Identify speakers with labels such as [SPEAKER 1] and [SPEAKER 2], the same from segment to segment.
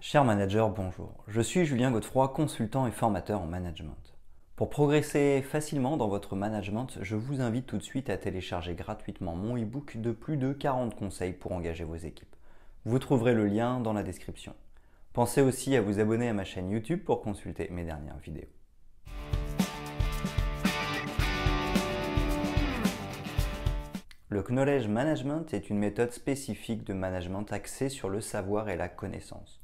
[SPEAKER 1] Chers manager, bonjour. Je suis Julien Godefroy, consultant et formateur en management. Pour progresser facilement dans votre management, je vous invite tout de suite à télécharger gratuitement mon e-book de plus de 40 conseils pour engager vos équipes. Vous trouverez le lien dans la description. Pensez aussi à vous abonner à ma chaîne YouTube pour consulter mes dernières vidéos. Le Knowledge Management est une méthode spécifique de management axée sur le savoir et la connaissance.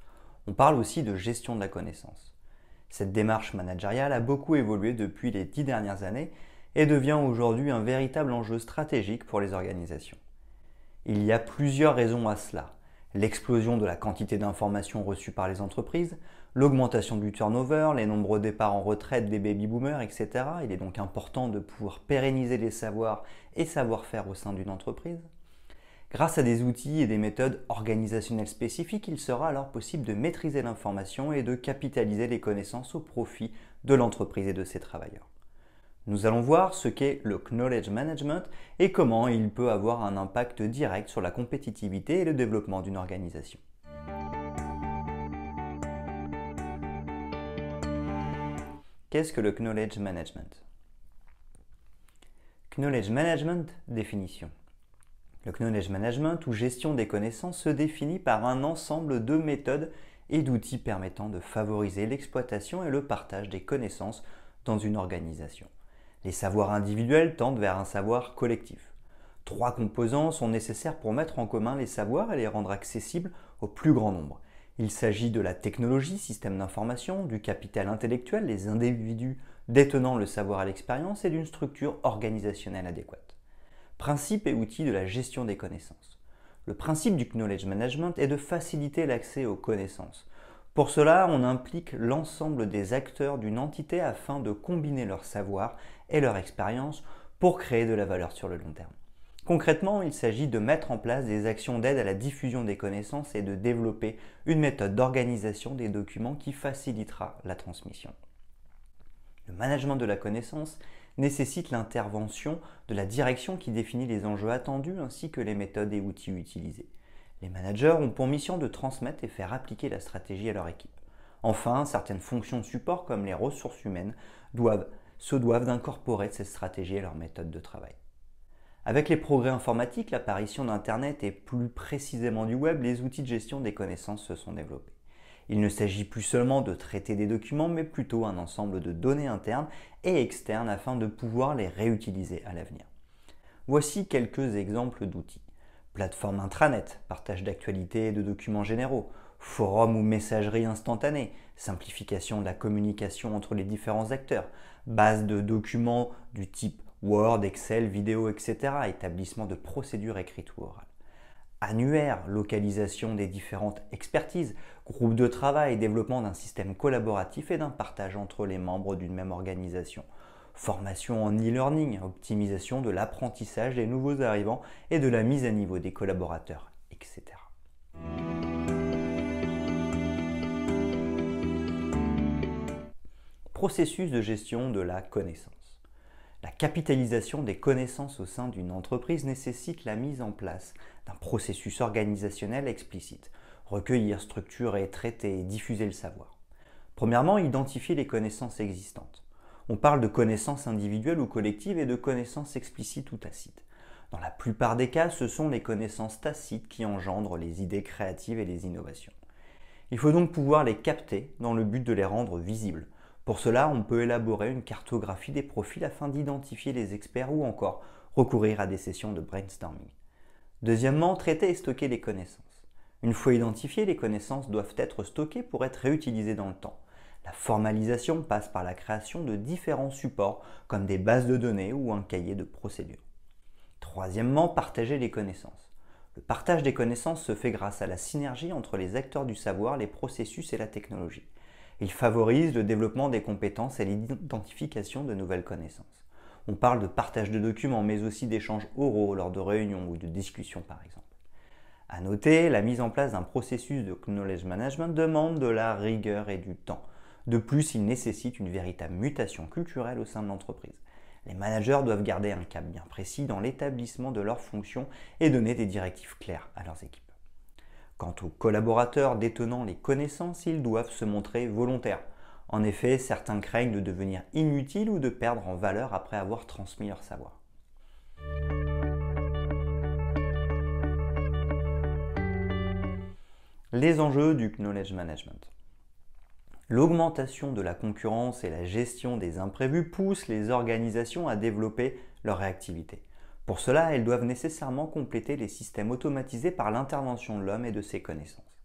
[SPEAKER 1] On parle aussi de gestion de la connaissance. Cette démarche managériale a beaucoup évolué depuis les dix dernières années et devient aujourd'hui un véritable enjeu stratégique pour les organisations. Il y a plusieurs raisons à cela. L'explosion de la quantité d'informations reçues par les entreprises, l'augmentation du turnover, les nombreux départs en retraite des baby-boomers, etc. Il est donc important de pouvoir pérenniser les savoirs et savoir-faire au sein d'une entreprise. Grâce à des outils et des méthodes organisationnelles spécifiques, il sera alors possible de maîtriser l'information et de capitaliser les connaissances au profit de l'entreprise et de ses travailleurs. Nous allons voir ce qu'est le knowledge management et comment il peut avoir un impact direct sur la compétitivité et le développement d'une organisation. Qu'est-ce que le knowledge management Knowledge management, définition. Le Knowledge Management ou gestion des connaissances se définit par un ensemble de méthodes et d'outils permettant de favoriser l'exploitation et le partage des connaissances dans une organisation. Les savoirs individuels tendent vers un savoir collectif. Trois composants sont nécessaires pour mettre en commun les savoirs et les rendre accessibles au plus grand nombre. Il s'agit de la technologie, système d'information, du capital intellectuel, les individus détenant le savoir à l'expérience et d'une structure organisationnelle adéquate principes et outils de la gestion des connaissances. Le principe du knowledge management est de faciliter l'accès aux connaissances. Pour cela, on implique l'ensemble des acteurs d'une entité afin de combiner leur savoir et leur expérience pour créer de la valeur sur le long terme. Concrètement, il s'agit de mettre en place des actions d'aide à la diffusion des connaissances et de développer une méthode d'organisation des documents qui facilitera la transmission. Le management de la connaissance nécessite l'intervention de la direction qui définit les enjeux attendus ainsi que les méthodes et outils utilisés. Les managers ont pour mission de transmettre et faire appliquer la stratégie à leur équipe. Enfin, certaines fonctions de support comme les ressources humaines doivent, se doivent d'incorporer cette stratégie à leur méthode de travail. Avec les progrès informatiques, l'apparition d'Internet et plus précisément du web, les outils de gestion des connaissances se sont développés. Il ne s'agit plus seulement de traiter des documents, mais plutôt un ensemble de données internes et externes afin de pouvoir les réutiliser à l'avenir. Voici quelques exemples d'outils. Plateforme intranet, partage d'actualités et de documents généraux, forum ou messagerie instantanée, simplification de la communication entre les différents acteurs, base de documents du type Word, Excel, vidéo, etc., établissement de procédures écrites ou orales annuaire, localisation des différentes expertises, groupe de travail, développement d'un système collaboratif et d'un partage entre les membres d'une même organisation, formation en e-learning, optimisation de l'apprentissage des nouveaux arrivants et de la mise à niveau des collaborateurs, etc. Processus de gestion de la connaissance. La capitalisation des connaissances au sein d'une entreprise nécessite la mise en place d'un processus organisationnel explicite. Recueillir, structurer, traiter et diffuser le savoir. Premièrement, identifier les connaissances existantes. On parle de connaissances individuelles ou collectives et de connaissances explicites ou tacites. Dans la plupart des cas, ce sont les connaissances tacites qui engendrent les idées créatives et les innovations. Il faut donc pouvoir les capter dans le but de les rendre visibles, pour cela, on peut élaborer une cartographie des profils afin d'identifier les experts ou encore recourir à des sessions de brainstorming. Deuxièmement, traiter et stocker les connaissances. Une fois identifiées, les connaissances doivent être stockées pour être réutilisées dans le temps. La formalisation passe par la création de différents supports comme des bases de données ou un cahier de procédures. Troisièmement, partager les connaissances. Le partage des connaissances se fait grâce à la synergie entre les acteurs du savoir, les processus et la technologie. Il favorise le développement des compétences et l'identification de nouvelles connaissances. On parle de partage de documents, mais aussi d'échanges oraux lors de réunions ou de discussions par exemple. À noter, la mise en place d'un processus de knowledge management demande de la rigueur et du temps. De plus, il nécessite une véritable mutation culturelle au sein de l'entreprise. Les managers doivent garder un cap bien précis dans l'établissement de leurs fonctions et donner des directives claires à leurs équipes. Quant aux collaborateurs détenant les connaissances, ils doivent se montrer volontaires. En effet, certains craignent de devenir inutiles ou de perdre en valeur après avoir transmis leur savoir. Les enjeux du knowledge management. L'augmentation de la concurrence et la gestion des imprévus poussent les organisations à développer leur réactivité. Pour cela, elles doivent nécessairement compléter les systèmes automatisés par l'intervention de l'homme et de ses connaissances.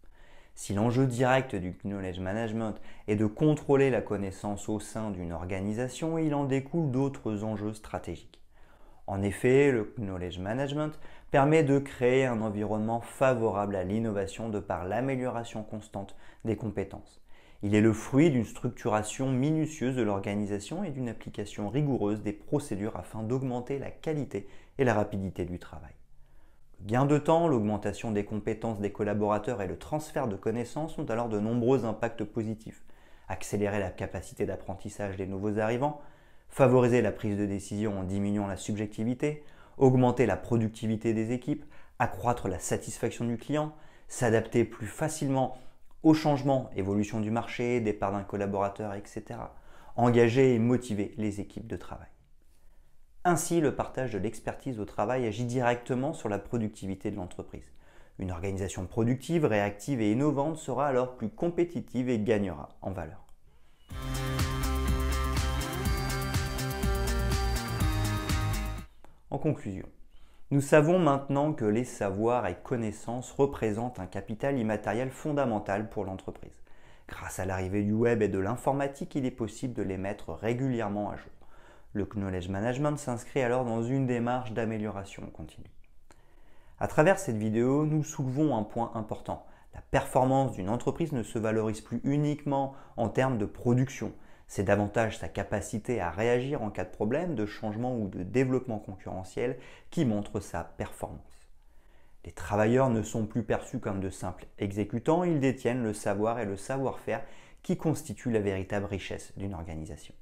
[SPEAKER 1] Si l'enjeu direct du knowledge management est de contrôler la connaissance au sein d'une organisation, il en découle d'autres enjeux stratégiques. En effet, le knowledge management permet de créer un environnement favorable à l'innovation de par l'amélioration constante des compétences. Il est le fruit d'une structuration minutieuse de l'organisation et d'une application rigoureuse des procédures afin d'augmenter la qualité la rapidité du travail. Le gain de temps, l'augmentation des compétences des collaborateurs et le transfert de connaissances ont alors de nombreux impacts positifs. Accélérer la capacité d'apprentissage des nouveaux arrivants, favoriser la prise de décision en diminuant la subjectivité, augmenter la productivité des équipes, accroître la satisfaction du client, s'adapter plus facilement aux changements, évolution du marché, départ d'un collaborateur, etc. Engager et motiver les équipes de travail. Ainsi, le partage de l'expertise au travail agit directement sur la productivité de l'entreprise. Une organisation productive, réactive et innovante sera alors plus compétitive et gagnera en valeur. En conclusion, nous savons maintenant que les savoirs et connaissances représentent un capital immatériel fondamental pour l'entreprise. Grâce à l'arrivée du web et de l'informatique, il est possible de les mettre régulièrement à jour. Le Knowledge Management s'inscrit alors dans une démarche d'amélioration continue. À travers cette vidéo, nous soulevons un point important. La performance d'une entreprise ne se valorise plus uniquement en termes de production, c'est davantage sa capacité à réagir en cas de problème, de changement ou de développement concurrentiel qui montre sa performance. Les travailleurs ne sont plus perçus comme de simples exécutants, ils détiennent le savoir et le savoir-faire qui constituent la véritable richesse d'une organisation.